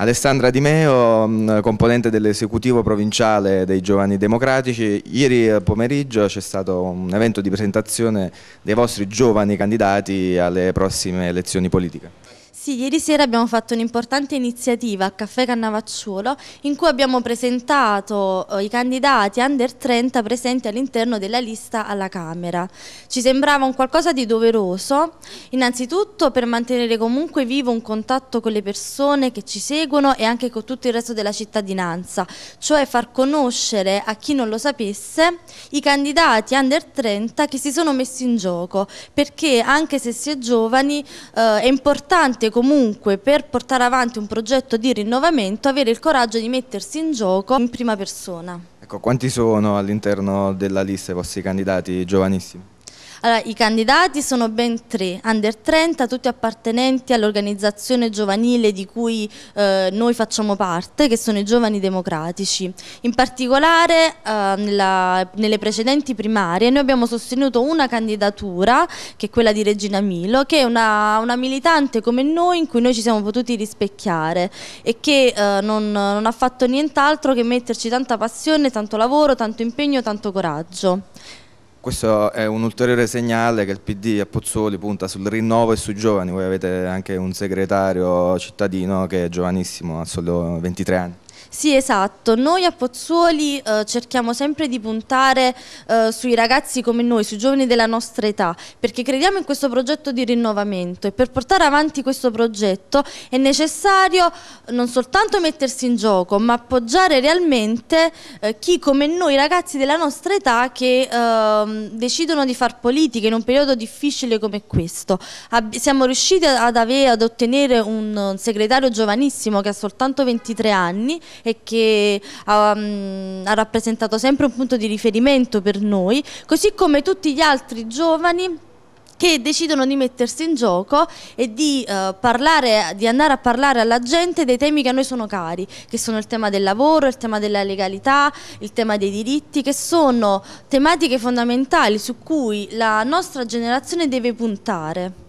Alessandra Di Meo, mm, componente dell'esecutivo provinciale dei Giovani Democratici, ieri eh, pomeriggio c'è stato un evento di presentazione dei vostri giovani candidati alle prossime elezioni politiche. Sì, ieri sera abbiamo fatto un'importante iniziativa a Caffè Cannavacciolo in cui abbiamo presentato eh, i candidati under 30 presenti all'interno della lista alla Camera. Ci sembrava un qualcosa di doveroso, innanzitutto per mantenere comunque vivo un contatto con le persone che ci seguono e anche con tutto il resto della cittadinanza, cioè far conoscere a chi non lo sapesse i candidati under 30 che si sono messi in gioco, perché anche se si è giovani eh, è importante comunque per portare avanti un progetto di rinnovamento avere il coraggio di mettersi in gioco in prima persona. Ecco, quanti sono all'interno della lista i vostri candidati giovanissimi? Allora, I candidati sono ben tre, under 30, tutti appartenenti all'organizzazione giovanile di cui eh, noi facciamo parte, che sono i giovani democratici. In particolare eh, nella, nelle precedenti primarie noi abbiamo sostenuto una candidatura, che è quella di Regina Milo, che è una, una militante come noi in cui noi ci siamo potuti rispecchiare e che eh, non, non ha fatto nient'altro che metterci tanta passione, tanto lavoro, tanto impegno, tanto coraggio. Questo è un ulteriore segnale che il PD a Pozzoli punta sul rinnovo e sui giovani. Voi avete anche un segretario cittadino che è giovanissimo, ha solo 23 anni. Sì, esatto. Noi a Pozzuoli eh, cerchiamo sempre di puntare eh, sui ragazzi come noi, sui giovani della nostra età, perché crediamo in questo progetto di rinnovamento e per portare avanti questo progetto è necessario eh, non soltanto mettersi in gioco, ma appoggiare realmente eh, chi come noi ragazzi della nostra età che ehm, decidono di far politica in un periodo difficile come questo. Ab siamo riusciti ad, avere, ad ottenere un segretario giovanissimo che ha soltanto 23 anni e che um, ha rappresentato sempre un punto di riferimento per noi, così come tutti gli altri giovani che decidono di mettersi in gioco e di, eh, parlare, di, andare a parlare alla gente dei temi che a noi sono cari, che sono il tema del lavoro, il tema della legalità, il tema dei diritti, che sono tematiche fondamentali su cui la nostra generazione deve puntare.